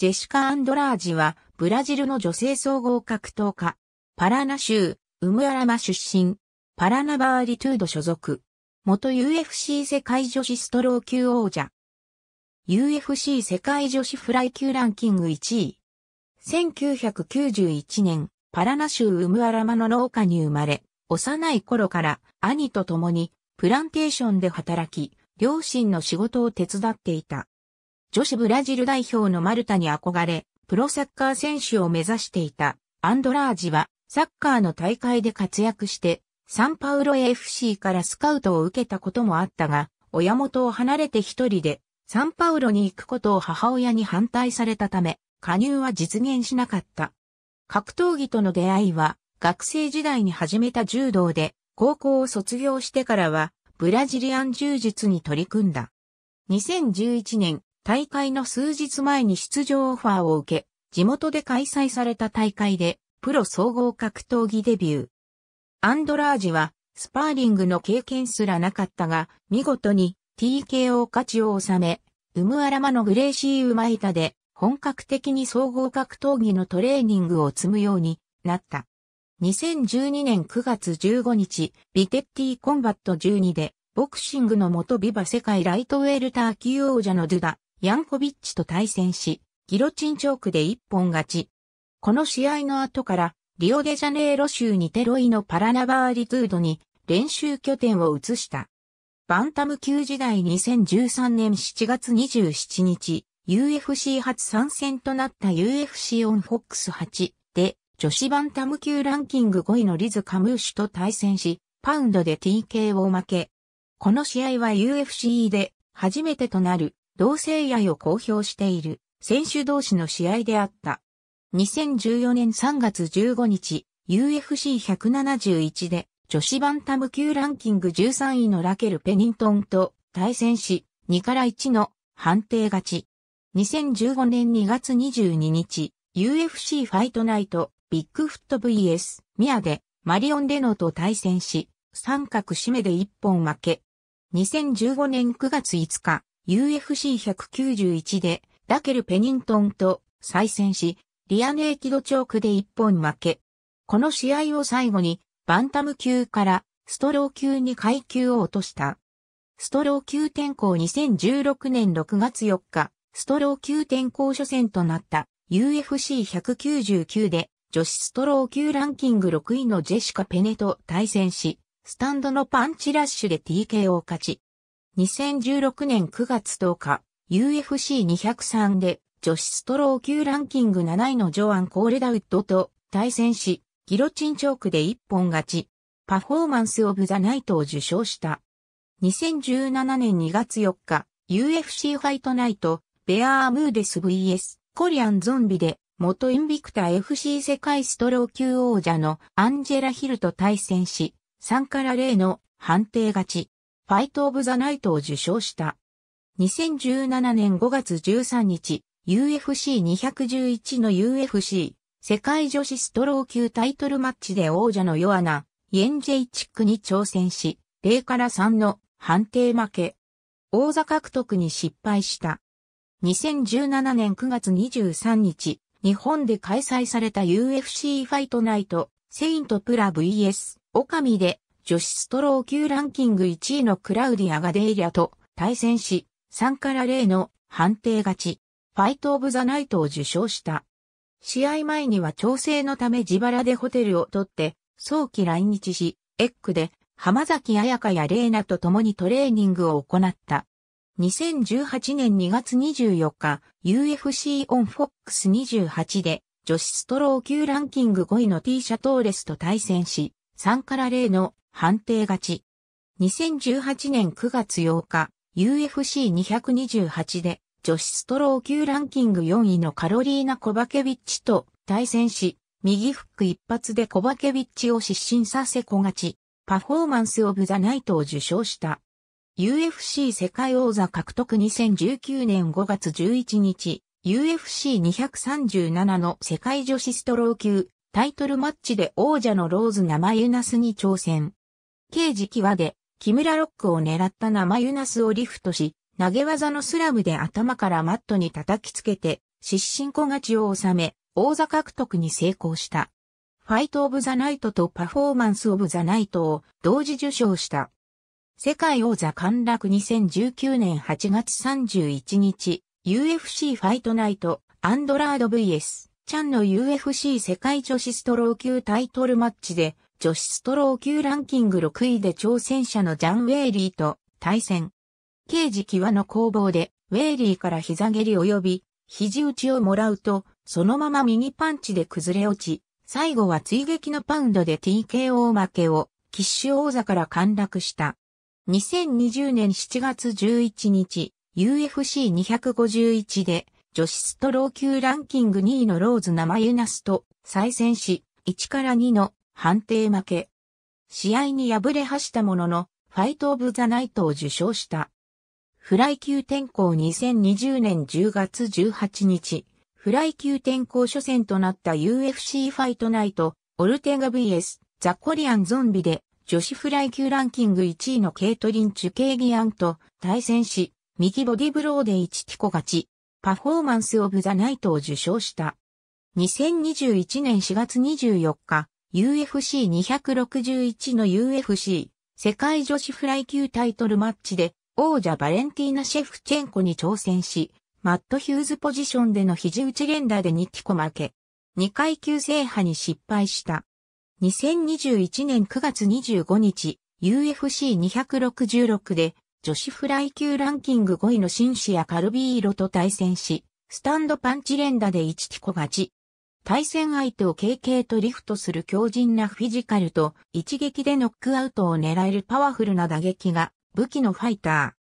ジェシカ・アンドラージは、ブラジルの女性総合格闘家。パラナ州、ウムアラマ出身。パラナバーリトゥード所属。元 UFC 世界女子ストロー級王者。UFC 世界女子フライ級ランキング1位。1991年、パラナ州ウムアラマの農家に生まれ、幼い頃から兄と共にプランテーションで働き、両親の仕事を手伝っていた。女子ブラジル代表のマルタに憧れ、プロサッカー選手を目指していたアンドラージはサッカーの大会で活躍してサンパウロ AFC からスカウトを受けたこともあったが、親元を離れて一人でサンパウロに行くことを母親に反対されたため、加入は実現しなかった。格闘技との出会いは、学生時代に始めた柔道で、高校を卒業してからは、ブラジリアン柔術に取り組んだ。2011年、大会の数日前に出場オファーを受け、地元で開催された大会で、プロ総合格闘技デビュー。アンドラージは、スパーリングの経験すらなかったが、見事に TKO 勝ちを収め、ウムアラマのグレーシーウマイタで、本格的に総合格闘技のトレーニングを積むようになった。2012年9月15日、ビテッティコンバット12で、ボクシングの元ビバ世界ライトウェルター級王者のドゥダ、ヤンコビッチと対戦し、ギロチンチョークで一本勝ち。この試合の後から、リオデジャネイロ州にテロイのパラナバーリトゥードに練習拠点を移した。バンタム級時代2013年7月27日、UFC 初参戦となった UFC オンフォックス8で、女子バンタム級ランキング5位のリズ・カムーシュと対戦し、パウンドで TK を負け。この試合は UFC で初めてとなる同性愛を公表している選手同士の試合であった。2014年3月15日、UFC171 で女子バンタム級ランキング13位のラケル・ペニントンと対戦し、2から1の判定勝ち。2015年2月22日、UFC ファイトナイト、ビッグフット VS、ミアで、マリオン・デノと対戦し、三角締めで1本負け。2015年9月5日、UFC191 でラケル・ペニントンと再戦し、リアネーキドチョークで一本負け。この試合を最後に、バンタム級からストロー級に階級を落とした。ストロー級転校2016年6月4日、ストロー級転校初戦となった UFC199 で女子ストロー級ランキング6位のジェシカ・ペネと対戦し、スタンドのパンチラッシュで TK を勝ち、2016年9月10日、UFC203 で女子ストロー級ランキング7位のジョアン・コールダウッドと対戦し、ギロチンチョークで一本勝ち、パフォーマンス・オブ・ザ・ナイトを受賞した。2017年2月4日、UFC ファイトナイト、ベアー・ムーデス VS、コリアン・ゾンビで、元インビクタ FC 世界ストロー級王者のアンジェラ・ヒルと対戦し、3から0の判定勝ち。ファイト・オブ・ザ・ナイトを受賞した。2017年5月13日、UFC211 の UFC 世界女子ストロー級タイトルマッチで王者のヨアナ、イエンジェイチックに挑戦し、0から3の判定負け。王座獲得に失敗した。2017年9月23日、日本で開催された UFC ファイトナイト、セイントプラ VS、オカミで女子ストロー級ランキング1位のクラウディア・ガデイリャと対戦し、3から0の判定勝ち、ファイト・オブ・ザ・ナイトを受賞した。試合前には調整のため自腹でホテルを取って、早期来日し、エッグで浜崎彩香やレーナと共にトレーニングを行った。2018年2月24日、UFC オンフォックス2 8で女子ストロー級ランキング5位の T シャトーレスと対戦し、3から0の判定勝ち。2018年9月8日、UFC228 で女子ストロー級ランキング4位のカロリーナ・コバケビッチと対戦し、右フック一発でコバケビッチを失神させ小勝ち、パフォーマンス・オブ・ザ・ナイトを受賞した。UFC 世界王座獲得2019年5月11日、UFC237 の世界女子ストロー級タイトルマッチで王者のローズ・ナマユナスに挑戦。刑事際で、木村ロックを狙った生ユナスをリフトし、投げ技のスラムで頭からマットに叩きつけて、失神小勝ちを収め、王座獲得に成功した。ファイト・オブ・ザ・ナイトとパフォーマンス・オブ・ザ・ナイトを同時受賞した。世界王座陥落2019年8月31日、UFC ファイトナイト、アンドラード VS、チャンの UFC 世界女子ストロー級タイトルマッチで、女子ストロー級ランキング6位で挑戦者のジャン・ウェイリーと対戦。刑事際の攻防で、ウェイリーから膝蹴り及び、肘打ちをもらうと、そのまま右パンチで崩れ落ち、最後は追撃のパウンドで TKO 負けを、キッシュ王座から陥落した。2020年7月11日、UFC251 で、女子ストロー級ランキング2位のローズナマユナスと再戦し、1から2の判定負け。試合に敗れはしたものの、ファイト・オブ・ザ・ナイトを受賞した。フライ級転向2020年10月18日、フライ級転向初戦となった UFC ファイトナイト、オルテガ VS、ザ・コリアン・ゾンビで、女子フライ級ランキング1位のケイトリン・チュケイギアンと対戦し、右ボディブローで1ティコ勝ち、パフォーマンス・オブ・ザ・ナイトを受賞した。2021年4月24日、UFC261 の UFC 世界女子フライ級タイトルマッチで王者バレンティーナ・シェフチェンコに挑戦し、マットヒューズポジションでの肘打ち連打で2ティコ負け、2階級制覇に失敗した。2021年9月25日、UFC266 で女子フライ級ランキング5位のシンシア・カルビーロと対戦し、スタンドパンチ連打で1ティコ勝ち、対戦相手を軽々とリフトする強靭なフィジカルと一撃でノックアウトを狙えるパワフルな打撃が武器のファイタ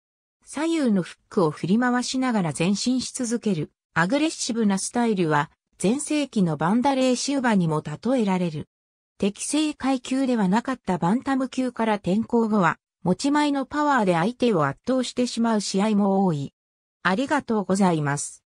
ー。左右のフックを振り回しながら前進し続けるアグレッシブなスタイルは前世紀のバンダレーシューバにも例えられる。適正階級ではなかったバンタム級から転向後は持ち前のパワーで相手を圧倒してしまう試合も多い。ありがとうございます。